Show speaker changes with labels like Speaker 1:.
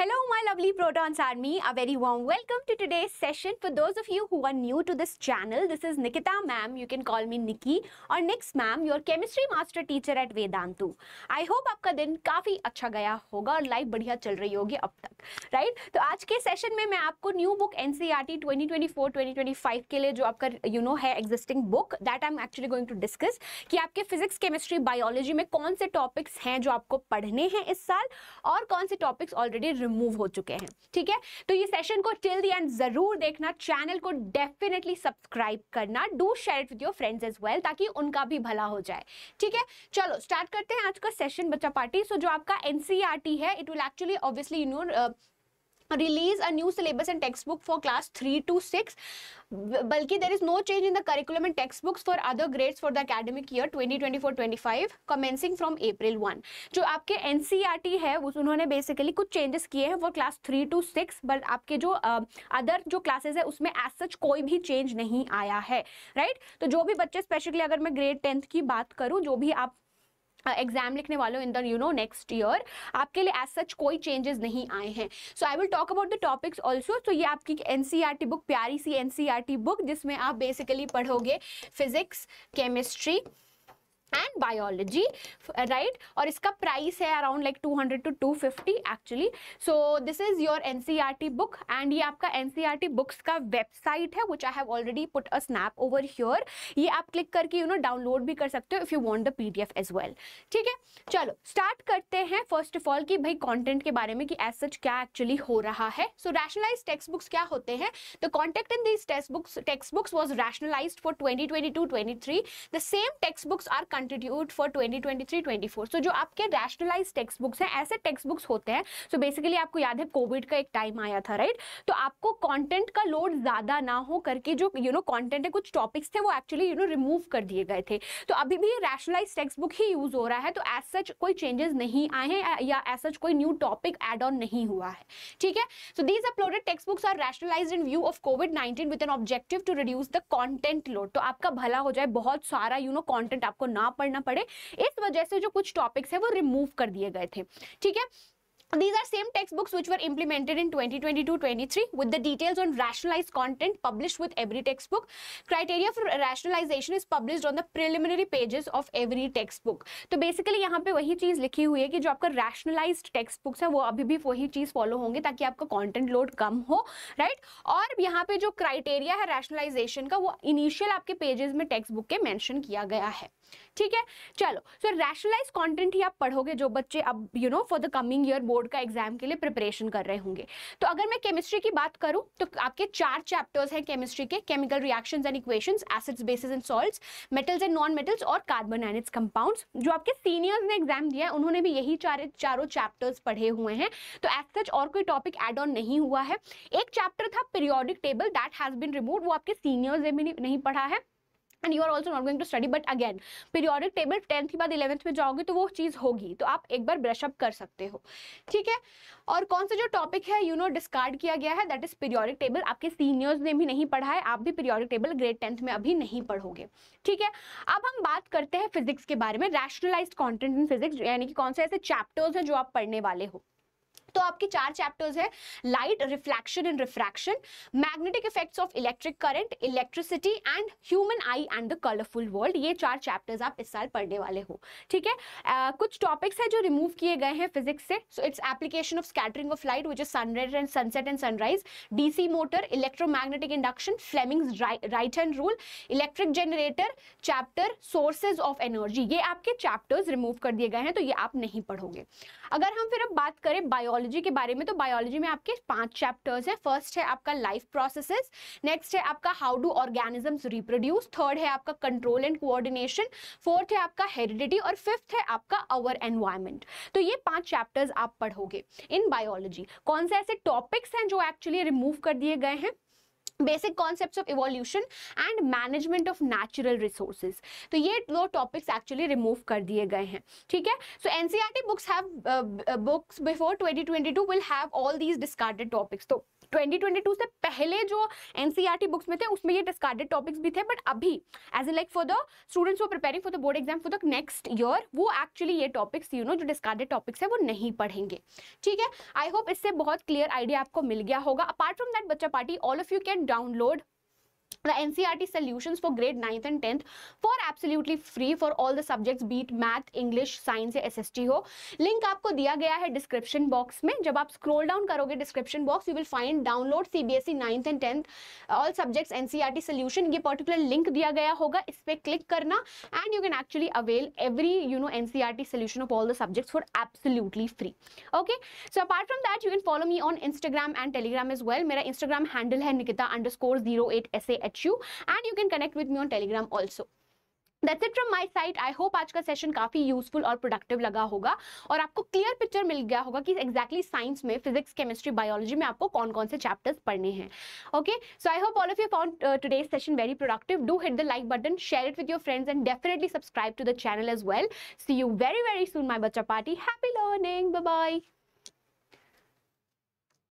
Speaker 1: Hello my lovely Protons Army, a very warm welcome to today's session. For those of you who are new to this channel, this is Nikita ma'am, you can call me Nikki or Nix ma'am, your chemistry master teacher at Vedantu. I hope आपका दिन काफ़ी अच्छा गया होगा और life बढ़िया चल रही होगी अब तक right? तो आज के session में मैं आपको new book एन 2024-2025 टी ट्वेंटी ट्वेंटी फोर के लिए जो आपका you know, है existing book that I'm actually going to discuss discuss कि आपके फिजिक्स केमिस्ट्री बायोलॉजी में कौन से टॉपिक्स हैं जो आपको पढ़ने हैं इस साल और कौन से टॉपिक्स ऑलरेडी रिमूव हो चुके हैं ठीक है तो ये सेशन को टिल दी एंड जरूर देखना चैनल को डेफिनेटली सब्सक्राइब करना do share with your friends as well ताकि उनका भी भला हो जाए ठीक है चलो स्टार्ट करते हैं आज का सेशन बच्चा पार्टी सो so, जो आपका एनसीआरटी e है it will actually obviously you know release a new syllabus and textbook for class 3 to 6 bulky there is no change in the curriculum and textbooks for other grades for the academic year 2024-25 commencing from april 1 जो आपके NCERT है उस उन्होंने basically कुछ changes किए हैं वो class three to six but आपके जो अदर uh, जो क्लासेस है उसमें एज सच कोई भी चेंज नहीं आया है राइट right? तो जो भी बच्चे स्पेशली अगर मैं ग्रेड टेंथ की बात करूँ जो भी आप एग्जाम लिखने वालों इन the you know next year आपके लिए एज सच कोई चेंजेस नहीं आए हैं so I will talk about the topics also तो ये आपकी N C R T book प्यारी C N C R T book जिसमें आप बेसिकली पढ़ोगे physics chemistry and biology right और इसका प्राइस है around like 200 to 250 actually so this is your N book and ये आपका एन बुक्स e का वेबसाइट है which I have already put a snap over here ये आप क्लिक करके यू नो डाउनलोड भी कर सकते हो if you want the P D F as well ठीक है चलो स्टार्ट करते हैं फर्स्ट ऑफ ऑल कि भाई कॉन्टेंट के बारे में कि एज सच क्या एक्चुअली हो रहा है सो रैशनलाइज टेक्सट बुक्स क्या होते हैं the contact in these text books text books was rationalize for twenty twenty two twenty three the same text books are contribute for 2023-24 so जो आपके रैशनलाइज टेक्स्ट बुक्स हैं ऐसे टेक्स्ट बुक्स होते हैं सो so basically आपको याद है Covid का एक टाइम आया था राइट right? तो आपको कॉन्टेंट का लोड ज़्यादा ना हो करके जो यू नो कॉन्टेंट है कुछ टॉपिक्स थे वो एक्चुअली यू नो रिमूव कर दिए गए थे तो अभी भी रैशनलाइज टेक्स्ट बुक ही यूज़ हो रहा है तो एज सच कोई चेंजेस नहीं आए हैं या एज सच कोई न्यू टॉपिक एड ऑन नहीं हुआ है ठीक है so these uploaded text books are rationalize in view of Covid nineteen with an objective to reduce the content load तो आपका भला हो जाए बहुत सारा यू नो कॉन्टेंट आपको ना ना पढ़ना पड़े इस वजह से जो कुछ टॉपिक्स है वो रिमूव कर दिए गए थे ठीक है These are same textbooks which were implemented in 2022-23 with the details on rationalized content published with every textbook. Criteria for rationalization is published on the preliminary pages of every textbook. so basically यहाँ पे वही चीज़ लिखी हुई है कि जो आपका rationalized textbooks है वो अभी भी वही चीज़ follow होंगे ताकि आपका content load कम हो right? और यहाँ पे जो criteria है rationalization का वो initial आपके pages में textbook के mention किया गया है ठीक है चलो सो so, rationalized content ही आप पढ़ोगे जो बच्चे अब you know for the coming year board board का एग्जाम के लिए प्रिपरेशन कर रहे होंगे तो अगर मैं केमिस्ट्री की बात करूं तो आपके चार चैप्टर्स हैं केमिस्ट्री के chemical reactions and equations acids bases and salts metals and non metals और कार्बन एंड इट्स कंपाउंड्स जो आपके सीनियर्स ने एग्जाम दिया है उन्होंने भी यही चार चारों चैप्टर्स पढ़े हुए हैं तो एज सच और कोई टॉपिक एड ऑन नहीं हुआ है एक चैप्टर था periodic table that has been remove वो आपके सीनियर्स ने भी नहीं पढ़ा है and you are also not going to study but again periodic table tenth के बाद इलेवंथ में जाओगे तो वो चीज़ होगी तो आप एक बार ब्रशअप कर सकते हो ठीक है और कौन सा जो टॉपिक है यू नो डिस्कार्ड किया गया है दैट इज पीरियोडिक टेबल आपके सीनियर्स ने भी नहीं पढ़ा है आप भी पीरियोडिक टेबल ग्रेड टेंथ में अभी नहीं पढ़ोगे ठीक है अब हम बात करते हैं फिजिक्स के बारे में रैशनलाइज कॉन्टेंट इन फिजिक्स यानी कि कौन से ऐसे चैप्टर्स हैं जो आप पढ़ने वाले हो तो आपके चार चैप्टर्स है light reflection and refraction magnetic effects of electric current electricity and human eye and the colourful world ये चार चैप्टर्स आप इस साल पढ़ने वाले हो ठीक है uh, कुछ टॉपिक्स है जो रिमूव किए गए हैं फिजिक्स से so its application of scattering of light which is sunset and sunset and sunrise DC motor electromagnetic induction Fleming's right hand rule electric generator chapter sources of energy ये आपके chapters remove कर दिए गए हैं तो ये आप नहीं पढ़ोगे अगर हम फिर अब बात करें बायोलॉजी के बारे में तो बायोलॉजी में आपके पांच चैप्टर्स हैं फर्स्ट है आपका लाइफ प्रोसेसेस नेक्स्ट है आपका how do organisms reproduce third है आपका कंट्रोल एंड कोऑर्डिनेशन फोर्थ है आपका हेरिडिटी और फिफ्थ है आपका अवर एनवायरमेंट तो ये पांच चैप्टर्स आप पढ़ोगे इन बायोलॉजी कौन से ऐसे टॉपिक्स हैं जो एक्चुअली रिमूव कर दिए गए हैं basic concept of evolution and management of natural resources तो ये दो टॉपिक्स एक्चुअली रिमूव कर दिए गए हैं ठीक है so NCR books have books before 2022 will have all these discarded topics तो 2022 से पहले जो एनसीईआरटी बुक्स e में थे उसमें ये डिस्कार्डेड टॉपिक्स भी थे बट अभी as a like for the students वो preparing for the board exam for the next year वो एक्चुअली ये टॉपिक्स यू नो जो डिस्कार्डेड टॉपिक्स है वो नहीं पढ़ेंगे ठीक है आई होप इससे बहुत क्लियर आइडिया आपको मिल गया होगा अपार्ट फ्रॉम दैट बच्चा party all of you can download the NCRT e solutions for grade 9th and 10th for absolutely free for all the subjects beat math English science या SST हो link आपको दिया गया है description box में जब आप स्क्रॉल डाउन करोगे description box you will find download CBSE 9th and 10th all subjects NCERT solution ये पर्टिकुलर लिंक दिया गया होगा इस पे क्लिक करना and you can actually avail every you know NCERT solution of all the subjects for absolutely free okay so apart from that you can follow me on Instagram and Telegram as well मेरा Instagram handle है Nikita underscore zero eight S A H you and you can connect with me on telegram also That's it from my side. I hope आज का session काफ़ी useful और productive लगा होगा और आपको क्लियर पिक्चर मिल गया होगा कि exactly साइंस में फिजिक्स केमिस्ट्री बायोलॉजी में आपको कौन कौन से चैप्टर्स पढ़ने हैं okay so I hope all of you found today session very productive do hit the like button share it with your friends and definitely subscribe to the channel as well see you very very soon my बच्चा party happy learning by